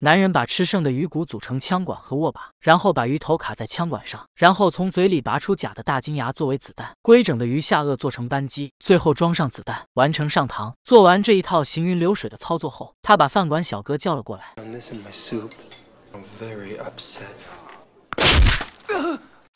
男人把吃剩的鱼骨组成枪管和握把，然后把鱼头卡在枪管上，然后从嘴里拔出假的大金牙作为子弹，规整的鱼下颚做成扳机，最后装上子弹，完成上膛。做完这一套行云流水的操作后，他把饭馆小哥叫了过来。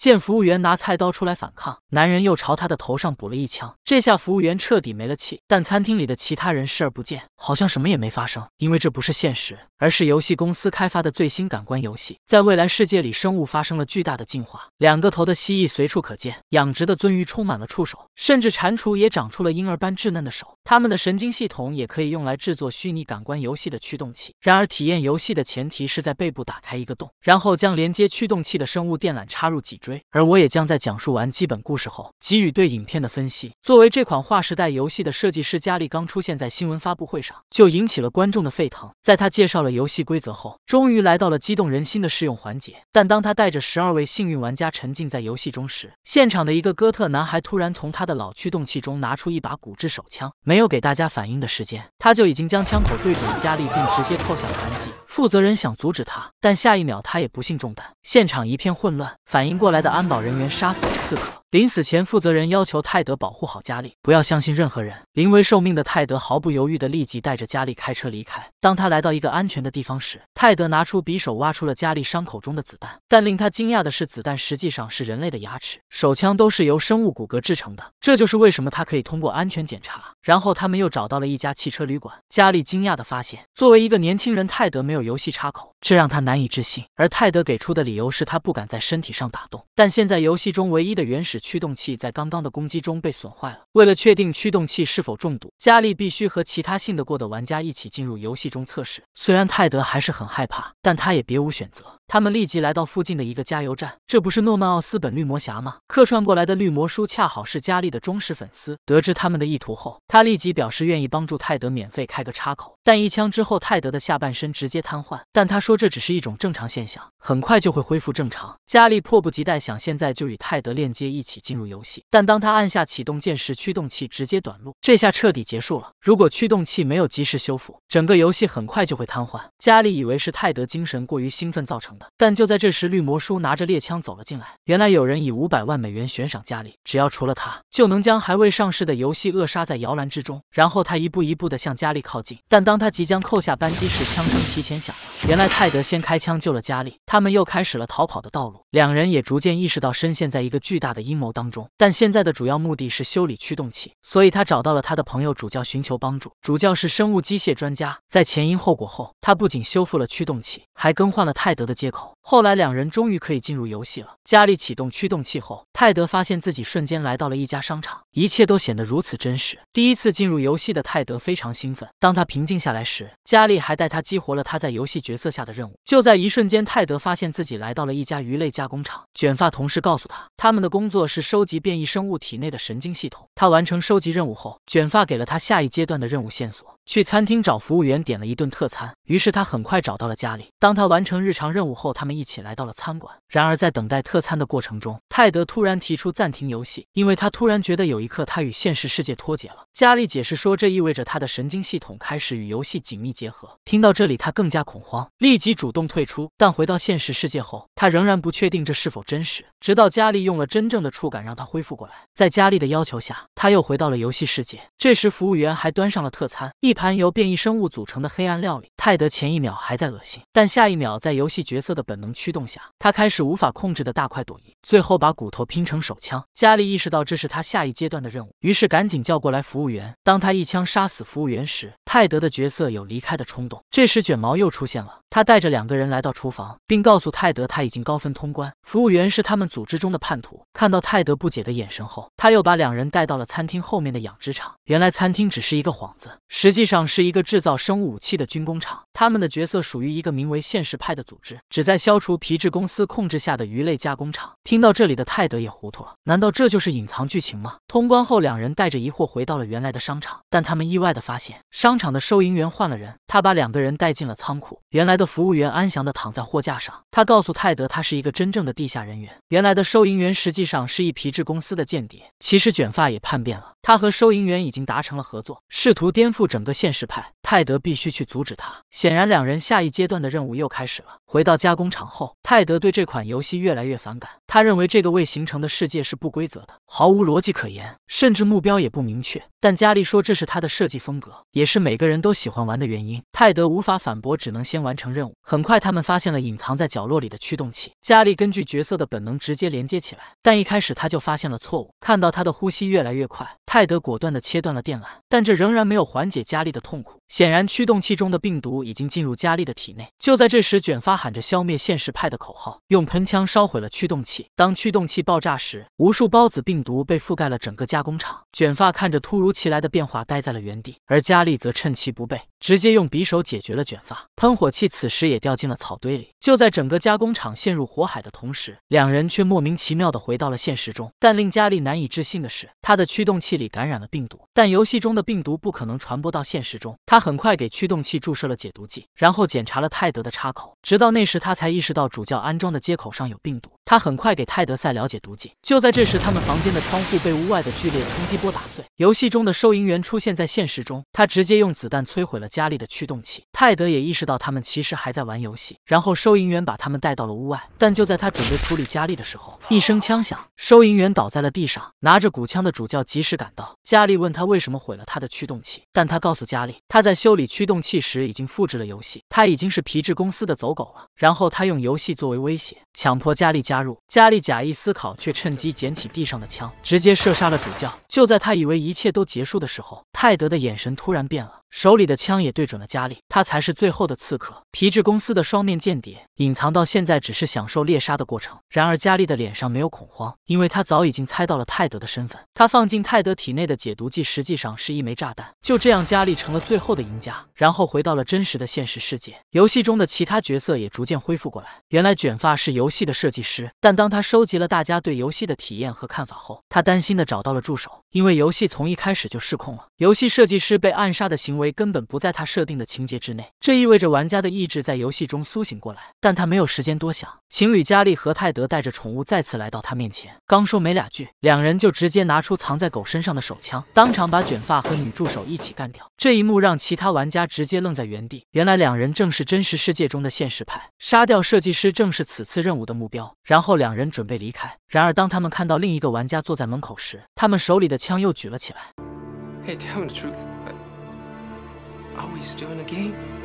见服务员拿菜刀出来反抗，男人又朝他的头上补了一枪。这下服务员彻底没了气，但餐厅里的其他人视而不见，好像什么也没发生。因为这不是现实，而是游戏公司开发的最新感官游戏。在未来世界里，生物发生了巨大的进化，两个头的蜥蜴随处可见，养殖的鳟鱼充满了触手，甚至蟾蜍也长出了婴儿般稚嫩的手。他们的神经系统也可以用来制作虚拟感官游戏的驱动器。然而，体验游戏的前提是在背部打开一个洞，然后将连接驱动器的生物电缆插入脊柱。而我也将在讲述完基本故事后，给予对影片的分析。作为这款划时代游戏的设计师，加利刚出现在新闻发布会上，就引起了观众的沸腾。在他介绍了游戏规则后，终于来到了激动人心的试用环节。但当他带着十二位幸运玩家沉浸在游戏中时，现场的一个哥特男孩突然从他的老驱动器中拿出一把骨质手枪，没有给大家反应的时间，他就已经将枪口对准了加利，并直接扣下了扳机。负责人想阻止他，但下一秒他也不幸中弹，现场一片混乱。反应过来的安保人员杀死了刺客。临死前，负责人要求泰德保护好佳丽，不要相信任何人。临危受命的泰德毫不犹豫地立即带着佳丽开车离开。当他来到一个安全的地方时，泰德拿出匕首挖出了佳丽伤口中的子弹。但令他惊讶的是，子弹实际上是人类的牙齿，手枪都是由生物骨骼制成的。这就是为什么他可以通过安全检查。然后他们又找到了一家汽车旅馆。佳丽惊讶地发现，作为一个年轻人，泰德没有游戏插口，这让他难以置信。而泰德给出的理由是他不敢在身体上打洞。但现在游戏中唯一的原始。驱动器在刚刚的攻击中被损坏了。为了确定驱动器是否中毒，佳丽必须和其他信得过的玩家一起进入游戏中测试。虽然泰德还是很害怕，但他也别无选择。他们立即来到附近的一个加油站。这不是诺曼奥斯本绿魔侠吗？客串过来的绿魔叔恰好是佳丽的忠实粉丝。得知他们的意图后，他立即表示愿意帮助泰德免费开个插口。但一枪之后，泰德的下半身直接瘫痪。但他说这只是一种正常现象，很快就会恢复正常。佳丽迫不及待想现在就与泰德链接一起。起进入游戏，但当他按下启动键时，驱动器直接短路，这下彻底结束了。如果驱动器没有及时修复，整个游戏很快就会瘫痪。佳里以为是泰德精神过于兴奋造成的，但就在这时，绿魔叔拿着猎枪走了进来。原来有人以五百万美元悬赏佳里，只要除了他，就能将还未上市的游戏扼杀在摇篮之中。然后他一步一步的向佳里靠近，但当他即将扣下扳机时，枪声提前响了。原来泰德先开枪救了佳里，他们又开始了逃跑的道路。两人也逐渐意识到深陷在一个巨大的阴谋。谋当中，但现在的主要目的是修理驱动器，所以他找到了他的朋友主教寻求帮助。主教是生物机械专家，在前因后果后，他不仅修复了驱动器，还更换了泰德的接口。后来两人终于可以进入游戏了。佳丽启动驱动器后，泰德发现自己瞬间来到了一家商场，一切都显得如此真实。第一次进入游戏的泰德非常兴奋。当他平静下来时，佳丽还带他激活了他在游戏角色下的任务。就在一瞬间，泰德发现自己来到了一家鱼类加工厂。卷发同事告诉他，他们的工作。是收集变异生物体内的神经系统。他完成收集任务后，卷发给了他下一阶段的任务线索。去餐厅找服务员点了一顿特餐，于是他很快找到了家里。当他完成日常任务后，他们一起来到了餐馆。然而在等待特餐的过程中，泰德突然提出暂停游戏，因为他突然觉得有一刻他与现实世界脱节了。佳丽解释说，这意味着他的神经系统开始与游戏紧密结合。听到这里，他更加恐慌，立即主动退出。但回到现实世界后，他仍然不确定这是否真实。直到佳丽用了真正的触感让他恢复过来，在佳丽的要求下，他又回到了游戏世界。这时服务员还端上了特餐，一盘由变异生物组成的黑暗料理，泰德前一秒还在恶心，但下一秒在游戏角色的本能驱动下，他开始无法控制的大快朵颐，最后把骨头拼成手枪。佳丽意识到这是他下一阶段的任务，于是赶紧叫过来服务员。当他一枪杀死服务员时，泰德的角色有离开的冲动。这时，卷毛又出现了，他带着两个人来到厨房，并告诉泰德他已经高分通关。服务员是他们组织中的叛徒。看到泰德不解的眼神后，他又把两人带到了餐厅后面的养殖场。原来，餐厅只是一个幌子，实际上是一个制造生物武器的军工厂。他们的角色属于一个名为现实派的组织，旨在消除皮质公司控制下的鱼类加工厂。听到这里的泰德也糊涂了，难道这就是隐藏剧情吗？通关后，两人带着疑惑回到了原来的商场，但他们意外的发现商。场的收银员换了人，他把两个人带进了仓库。原来的服务员安详的躺在货架上，他告诉泰德，他是一个真正的地下人员。原来的收银员实际上是一皮质公司的间谍，其实卷发也叛变了，他和收银员已经达成了合作，试图颠覆整个现实派。泰德必须去阻止他。显然，两人下一阶段的任务又开始了。回到加工厂后，泰德对这款游戏越来越反感。他认为这个未形成的世界是不规则的，毫无逻辑可言，甚至目标也不明确。但佳丽说这是他的设计风格，也是每个人都喜欢玩的原因。泰德无法反驳，只能先完成任务。很快，他们发现了隐藏在角落里的驱动器。佳丽根据角色的本能直接连接起来，但一开始他就发现了错误。看到他的呼吸越来越快。泰德果断切断了电缆，但这仍然没有缓解佳丽的痛苦。显然，驱动器中的病毒已经进入佳丽的体内。就在这时，卷发喊着“消灭现实派”的口号，用喷枪烧毁了驱动器。当驱动器爆炸时，无数孢子病毒被覆盖了整个加工厂。卷发看着突如其来的变化，呆在了原地，而佳丽则趁其不备，直接用匕首解决了卷发。喷火器此时也掉进了草堆里。就在整个加工厂陷入火海的同时，两人却莫名其妙地回到了现实中。但令佳丽难以置信的是，她的驱动器。里感染了病毒，但游戏中的病毒不可能传播到现实中。他很快给驱动器注射了解毒剂，然后检查了泰德的插口，直到那时他才意识到主教安装的接口上有病毒。他很快给泰德赛了解毒剂。就在这时，他们房间的窗户被屋外的剧烈冲击波打碎。游戏中的收银员出现在现实中，他直接用子弹摧毁了佳丽的驱动器。泰德也意识到他们其实还在玩游戏。然后收银员把他们带到了屋外。但就在他准备处理佳丽的时候，一声枪响，收银员倒在了地上。拿着古枪的主教及时赶到。佳丽问他为什么毁了他的驱动器，但他告诉佳丽，他在修理驱动器时已经复制了游戏。他已经是皮质公司的走狗了。然后他用游戏作为威胁，强迫佳丽加。加利假意思考，却趁机捡起地上的枪，直接射杀了主教。就在他以为一切都结束的时候，泰德的眼神突然变了。手里的枪也对准了佳丽，他才是最后的刺客。皮质公司的双面间谍，隐藏到现在只是享受猎杀的过程。然而，佳丽的脸上没有恐慌，因为他早已经猜到了泰德的身份。他放进泰德体内的解毒剂，实际上是一枚炸弹。就这样，佳丽成了最后的赢家，然后回到了真实的现实世界。游戏中的其他角色也逐渐恢复过来。原来，卷发是游戏的设计师，但当他收集了大家对游戏的体验和看法后，他担心的找到了助手。因为游戏从一开始就失控了，游戏设计师被暗杀的行为根本不在他设定的情节之内，这意味着玩家的意志在游戏中苏醒过来。但他没有时间多想，情侣佳丽和泰德带着宠物再次来到他面前。刚说没两句，两人就直接拿出藏在狗身上的手枪，当场把卷发和女助手一起干掉。这一幕让其他玩家直接愣在原地。原来两人正是真实世界中的现实派，杀掉设计师正是此次任务的目标。然后两人准备离开，然而当他们看到另一个玩家坐在门口时，他们手里的。枪又举了起来。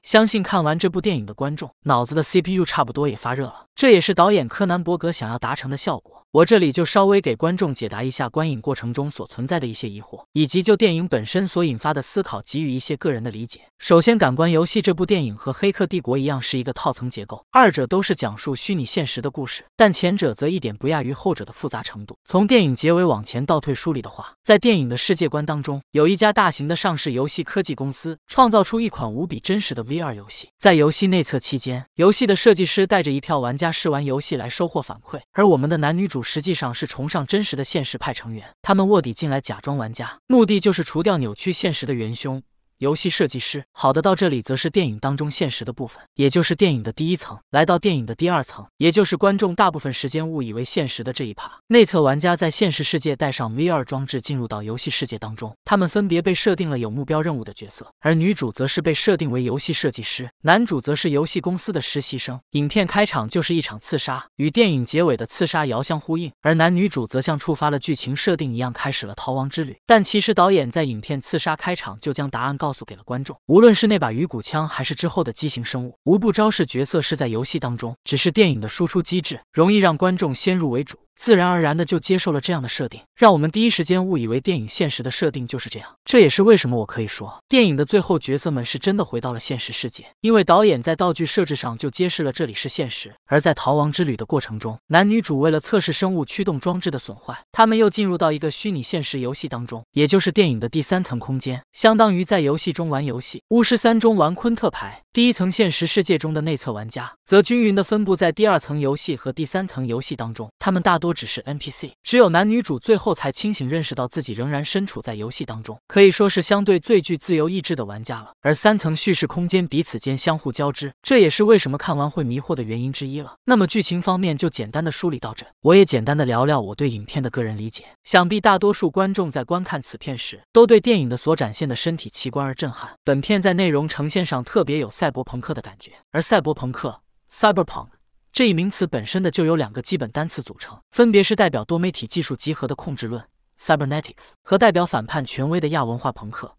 相信看完这部电影的观众脑子的 CPU 差不多也发热了，这也是导演柯南·伯格想要达成的效果。我这里就稍微给观众解答一下观影过程中所存在的一些疑惑，以及就电影本身所引发的思考给予一些个人的理解。首先，《感官游戏》这部电影和《黑客帝国》一样是一个套层结构，二者都是讲述虚拟现实的故事，但前者则一点不亚于后者的复杂程度。从电影结尾往前倒退梳理的话，在电影的世界观当中，有一家大型的上市游戏科技公司创造出一款无比真实的 V。VR 游戏在游戏内测期间，游戏的设计师带着一票玩家试玩游戏来收获反馈，而我们的男女主实际上是崇尚真实的现实派成员，他们卧底进来假装玩家，目的就是除掉扭曲现实的元凶。游戏设计师，好的，到这里则是电影当中现实的部分，也就是电影的第一层。来到电影的第二层，也就是观众大部分时间误以为现实的这一趴。内测玩家在现实世界带上 VR 装置进入到游戏世界当中，他们分别被设定了有目标任务的角色，而女主则是被设定为游戏设计师，男主则是游戏公司的实习生。影片开场就是一场刺杀，与电影结尾的刺杀遥相呼应，而男女主则像触发了剧情设定一样开始了逃亡之旅。但其实导演在影片刺杀开场就将答案告。告诉给了观众，无论是那把鱼骨枪，还是之后的畸形生物，无不昭示角色是在游戏当中。只是电影的输出机制，容易让观众先入为主。自然而然的就接受了这样的设定，让我们第一时间误以为电影现实的设定就是这样。这也是为什么我可以说电影的最后角色们是真的回到了现实世界，因为导演在道具设置上就揭示了这里是现实。而在逃亡之旅的过程中，男女主为了测试生物驱动装置的损坏，他们又进入到一个虚拟现实游戏当中，也就是电影的第三层空间，相当于在游戏中玩游戏。《巫师三》中玩昆特牌，第一层现实世界中的内测玩家则均匀的分布在第二层游戏和第三层游戏当中，他们大多。多只是 NPC，只有男女主最后才清醒认识到自己仍然身处在游戏当中，可以说是相对最具自由意志的玩家了。而三层叙事空间彼此间相互交织，这也是为什么看完会迷惑的原因之一了。那么剧情方面就简单的梳理到这，我也简单的聊聊我对影片的个人理解。想必大多数观众在观看此片时，都对电影的所展现的身体器官而震撼。本片在内容呈现上特别有赛博朋克的感觉，而赛博朋克，cyberpunk。这一名词本身的就有两个基本单词组成，分别是代表多媒体技术集合的控制论 （cybernetics） 和代表反叛权威的亚文化朋克。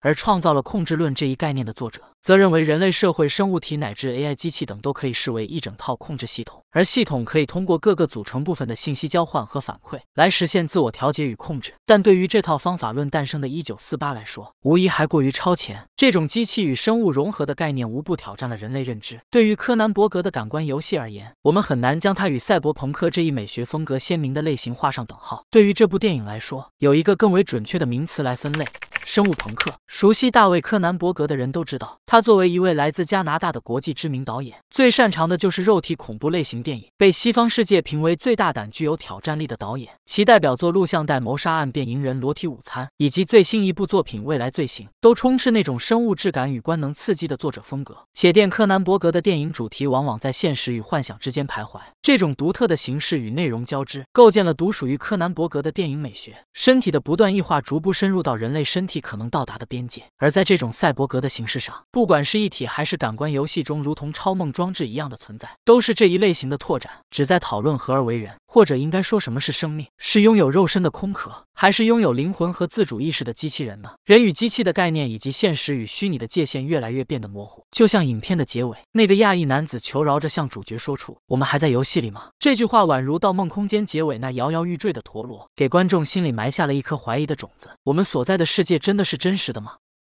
而创造了控制论这一概念的作者，则认为人类社会、生物体乃至 AI 机器等都可以视为一整套控制系统，而系统可以通过各个组成部分的信息交换和反馈来实现自我调节与控制。但对于这套方法论诞生的1948来说，无疑还过于超前。这种机器与生物融合的概念，无不挑战了人类认知。对于柯南·伯格的《感官游戏》而言，我们很难将它与赛博朋克这一美学风格鲜明的类型画上等号。对于这部电影来说，有一个更为准确的名词来分类。生物朋克，熟悉大卫·柯南伯格的人都知道，他作为一位来自加拿大的国际知名导演，最擅长的就是肉体恐怖类型电影，被西方世界评为最大胆、具有挑战力的导演。其代表作《录像带谋杀案》《变蝇人》《裸体午餐》以及最新一部作品《未来罪行》，都充斥那种生物质感与官能刺激的作者风格。且电柯南伯格的电影主题往往在现实与幻想之间徘徊，这种独特的形式与内容交织，构建了独属于柯南伯格的电影美学。身体的不断异化，逐步深入到人类身。体可能到达的边界，而在这种赛博格的形式上，不管是一体还是感官游戏中如同超梦装置一样的存在，都是这一类型的拓展，旨在讨论合而为人。或者应该说，什么是生命？是拥有肉身的空壳，还是拥有灵魂和自主意识的机器人呢？人与机器的概念，以及现实与虚拟的界限，越来越变得模糊。就像影片的结尾，那个亚裔男子求饶着向主角说出“我们还在游戏里吗？”这句话，宛如《盗梦空间》结尾那摇摇欲坠的陀螺，给观众心里埋下了一颗怀疑的种子：我们所在的世界真的是真实的吗？